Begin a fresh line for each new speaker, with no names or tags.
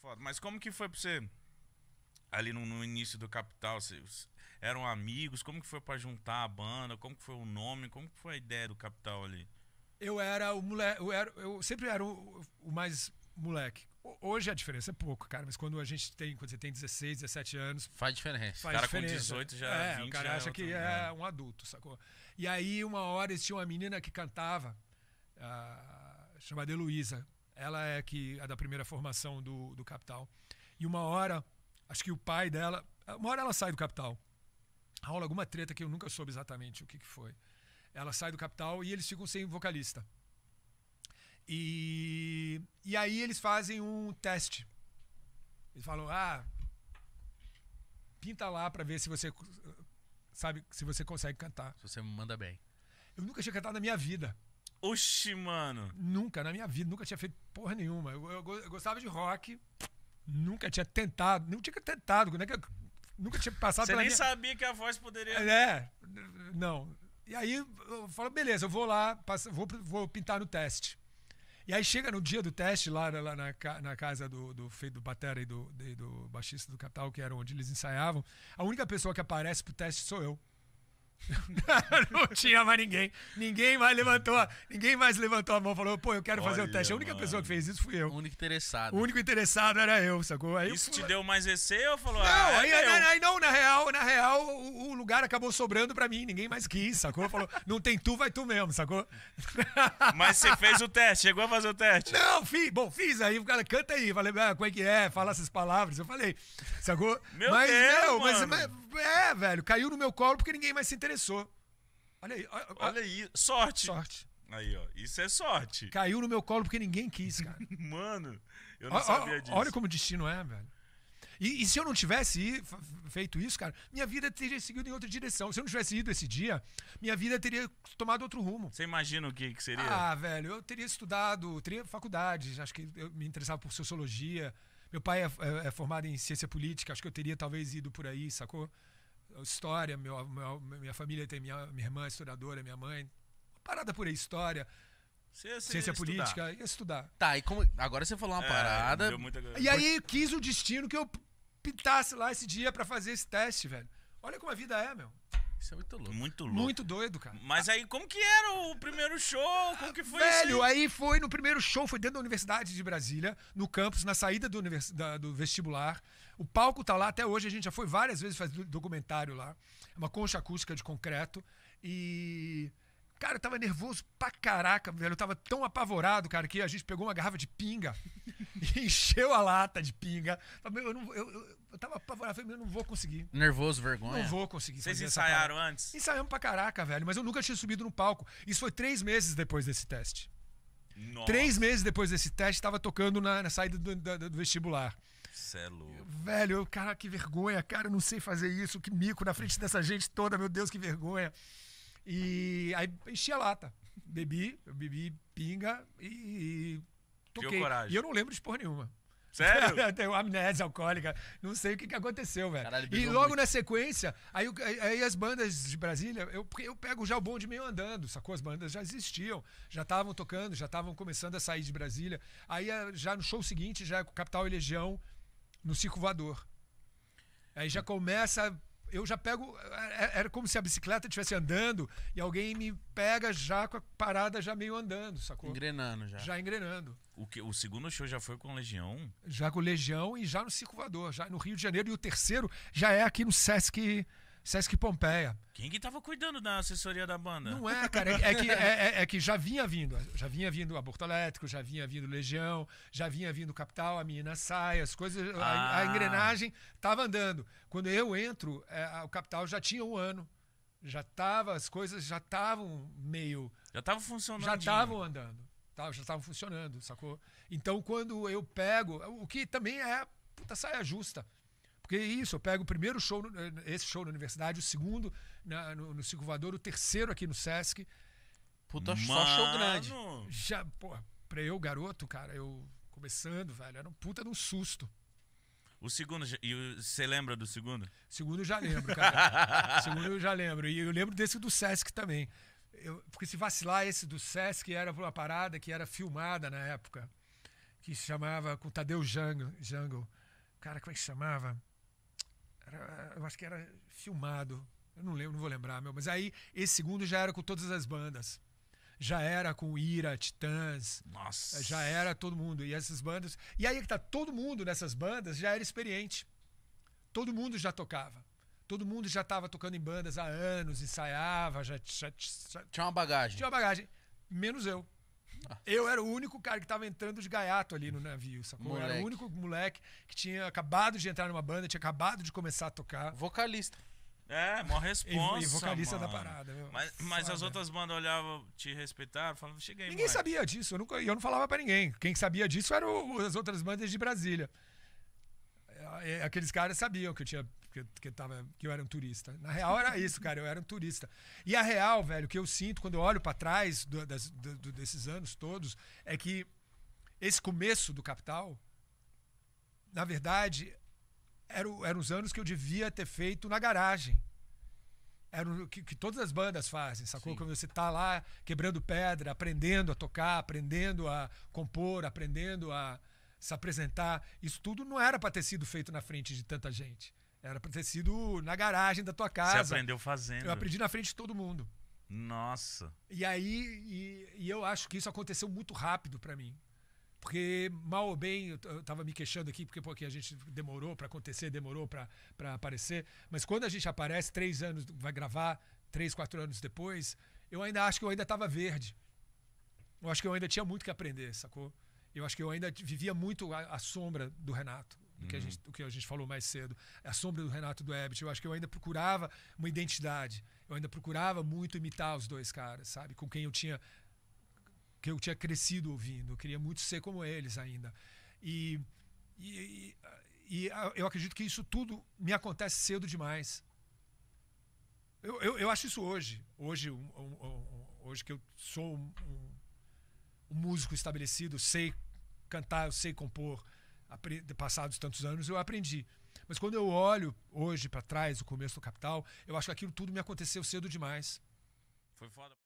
Foda. Mas como que foi pra você, ali no, no início do Capital, vocês eram amigos? Como que foi para juntar a banda? Como que foi o nome? Como que foi a ideia do Capital ali? Eu era o moleque, eu, era, eu sempre era o, o mais moleque. Hoje a diferença é pouco, cara, mas quando a gente tem, quando você tem 16, 17 anos. Faz diferença. Faz o cara diferença. com 18 já. É, o cara é acha é que é né? um adulto, sacou? E aí, uma hora, eles tinham uma menina que cantava, uh, chamada Heloísa. Ela é que é da primeira formação do, do Capital. E uma hora, acho que o pai dela. Uma hora ela sai do Capital. Rola alguma treta que eu nunca soube exatamente o que, que foi. Ela sai do Capital e eles ficam sem vocalista. E, e aí eles fazem um teste. Eles falam: ah, pinta lá para ver se você sabe se você consegue cantar. Se você manda bem. Eu nunca tinha cantado na minha vida. Oxi, mano. Nunca, na minha vida, nunca tinha feito porra nenhuma. Eu, eu, eu gostava de rock, nunca tinha tentado, nunca tinha tentado, né? nunca tinha passado Você pela nem minha... sabia que a voz poderia. É, né, não. E aí eu falo, beleza, eu vou lá, passo, vou, vou pintar no teste. E aí chega no dia do teste, lá, lá na, na, casa do, do do Batera e do, do, do baixista do Capital, que era onde eles ensaiavam, a única pessoa que aparece pro teste sou eu. não tinha mais ninguém. Ninguém mais levantou a, ninguém mais levantou a mão e falou, pô, eu quero fazer o teste. A única mano. pessoa que fez isso fui eu. O único interessado. O único interessado era eu, sacou? Aí isso eu... te deu mais receio ou falou, não, ah, é aí, aí, aí, não, na real, na real, o, o, lugar acabou sobrando pra mim. Ninguém mais quis, sacou? Falou, não tem tu, vai tu mesmo, sacou? Mas você fez o teste, chegou a fazer o teste? Não, fiz. Bom, fiz aí, o cara canta aí. Falei, ah, como é que é? Fala essas palavras. Eu falei, sacou? Meu mas, Deus, não, mas, mas, é, velho, caiu no meu colo porque ninguém mais se interessou interessou. Olha aí. Olha, olha aí. Sorte. Sorte. Aí, ó. Isso é sorte. Caiu no meu colo porque ninguém quis, cara. Mano, eu não sabia disso. Olha como o destino é, velho. E, e, se eu não tivesse feito isso, cara, minha vida teria seguido em outra direção. Se eu não tivesse ido esse dia, minha vida teria tomado outro rumo. Você imagina o que, que seria? Ah, velho, eu teria estudado, teria faculdade, acho que eu me interessava por sociologia. Meu pai é, é, é formado em ciência política, acho que eu teria talvez ido por aí, sacou? história, meu, meu, minha família tem minha, minha irmã é historiadora, minha mãe. Parada por aí, história. Ciência, política, ia estudar. Tá, e como. Agora você falou uma é, parada. Muita... E aí quis o destino que eu pintasse lá esse dia para fazer esse teste, velho. Olha como a vida é, meu. Isso é muito louco. Muito louco. Muito doido, cara. Mas aí, como que era o primeiro show? Como que foi Velho, aí? aí foi no primeiro show, foi dentro da Universidade de Brasília, no campus, na saída do, univers... da, do vestibular. O palco tá lá até hoje, a gente já foi várias vezes fazer documentário lá. É uma concha acústica de concreto. E. Cara, eu tava nervoso pra caraca, velho. Eu tava tão apavorado, cara, que a gente pegou uma garrafa de pinga e encheu a lata de pinga. Eu, não, eu, eu, eu tava apavorado, falei, eu não vou conseguir. Nervoso, vergonha. Não vou conseguir. Vocês ensaiaram antes? Ensaiamos pra caraca, velho. Mas eu nunca tinha subido no palco. Isso foi três meses depois desse teste. Nossa. Três meses depois desse teste, tava tocando na, na saída do, do, do vestibular. Cê é Velho, cara, que vergonha, cara, eu não sei fazer isso, que mico na frente dessa gente toda, meu Deus, que vergonha. E aí enchi a lata. Bebi, eu bebi pinga e, e toquei. coragem. E eu não lembro de porra nenhuma. Sério? eu tenho amnésia alcoólica. Não sei o que, que aconteceu, velho. Caralho, e logo muito. na sequência, aí, aí, as bandas de Brasília, eu, eu pego já o bonde meio andando, sacou? As bandas já existiam, já estavam tocando, já estavam começando a sair de Brasília. Aí ah, já no show seguinte, já Capital e Legião, no circo voador. Aí já começa. Eu já pego. É, é, era como se a bicicleta estivesse andando e alguém me pega já com a parada já meio andando, sacou? Engrenando já. Já engrenando. O, que, o segundo show já foi com Legião? Já com Legião e já no Circo Voador, já no Rio de Janeiro. E o terceiro já é aqui no Sesc Sesc Pompeia. Quem que tava cuidando da assessoria da banda? Não é, cara. É, é que, é, é, é que já vinha vindo. Já vinha vindo Aborto Elétrico, já vinha vindo Legião, já vinha vindo Capital, a menina sai, as coisas. Ah. A, a, ah. engrenagem tava andando. Quando eu entro, é, o Capital já tinha um ano. Já tava, as coisas já estavam meio. Já estava funcionando. Já estavam andando. Tava, tá, já estavam funcionando, sacou? Então, quando eu pego, o que também é puta saia justa. Porque é isso, eu pego o primeiro show, eh, esse show na universidade, o segundo na, no, no Voador, o terceiro aqui no Sesc. Puta, Mano. só show grande. Já, pô, pra eu, garoto, cara, eu começando, velho, era um puta de um susto. O segundo, e você lembra do segundo? Segundo eu já lembro, cara. segundo eu já lembro. E eu lembro desse do Sesc também. Eu, porque se vacilar, esse do Sesc era uma parada que era filmada na época, que se chamava com Tadeu Jungle. Jungle. Cara, como é que se chamava? Era, eu acho que era filmado. Eu não lembro, não vou lembrar, meu. Mas aí, esse segundo já era com todas as bandas. Já era com Ira, Titãs. Nossa. Já era todo mundo. E essas bandas. E aí é que tá, todo mundo nessas bandas já era experiente. Todo mundo já tocava. Todo mundo já estava tocando em bandas há anos, ensaiava, já, já, já, Tinha uma bagagem. Tinha uma bagagem. Menos eu. Eu era o único cara que tava entrando de gaiato ali no navio, sacou? Moleque. Eu era o único moleque que tinha acabado de entrar numa banda, tinha acabado de começar a tocar. Vocalista. É, mó responsa. E, e vocalista mano. da parada. Meu. Mas, mas as outras bandas olhavam, te respeitaram, falavam, chega aí. Ninguém moleque. sabia disso, eu, nunca, eu não falava para ninguém. Quem sabia disso eram as outras bandas de Brasília. É, é, aqueles caras sabiam que eu tinha que, que, tava, que eu era um turista. Na real era isso, cara, eu era um turista. E a real, velho, que eu sinto quando eu olho para trás do, das, do, desses anos todos é que esse começo do Capital, na verdade, eram, eram os anos que eu devia ter feito na garagem. Era o que, que todas as bandas fazem, sacou? Sim. Quando você tá lá quebrando pedra, aprendendo a tocar, aprendendo a compor, aprendendo a se apresentar. Isso tudo não era para ter sido feito na frente de tanta gente. Era pra ter sido na garagem da tua casa. Você aprendeu fazendo. Eu aprendi na frente de todo mundo. Nossa. E aí, e, e eu acho que isso aconteceu muito rápido para mim. Porque, mal ou bem, eu, eu tava me queixando aqui, porque, porque a gente demorou para acontecer, demorou para aparecer. Mas quando a gente aparece, três anos, vai gravar, três, quatro anos depois, eu ainda acho que eu ainda tava verde. Eu acho que eu ainda tinha muito que aprender, sacou? Eu acho que eu ainda vivia muito a, a sombra do Renato do que, a gente, do que a gente falou mais cedo. A sombra do Renato do Ebbett. Eu acho que eu ainda procurava uma identidade. Eu ainda procurava muito imitar os dois caras, sabe? Com quem eu tinha que eu tinha crescido ouvindo. Eu queria muito ser como eles ainda. E, e, e, e eu acredito que isso tudo me acontece cedo demais. Eu, eu, eu acho isso hoje. Hoje, um, um, hoje que eu sou um, um músico estabelecido, sei cantar, eu sei compor, passados tantos anos, eu aprendi. Mas quando eu olho hoje para trás, o começo do Capital, eu acho que aquilo tudo me aconteceu cedo demais. Foi foda.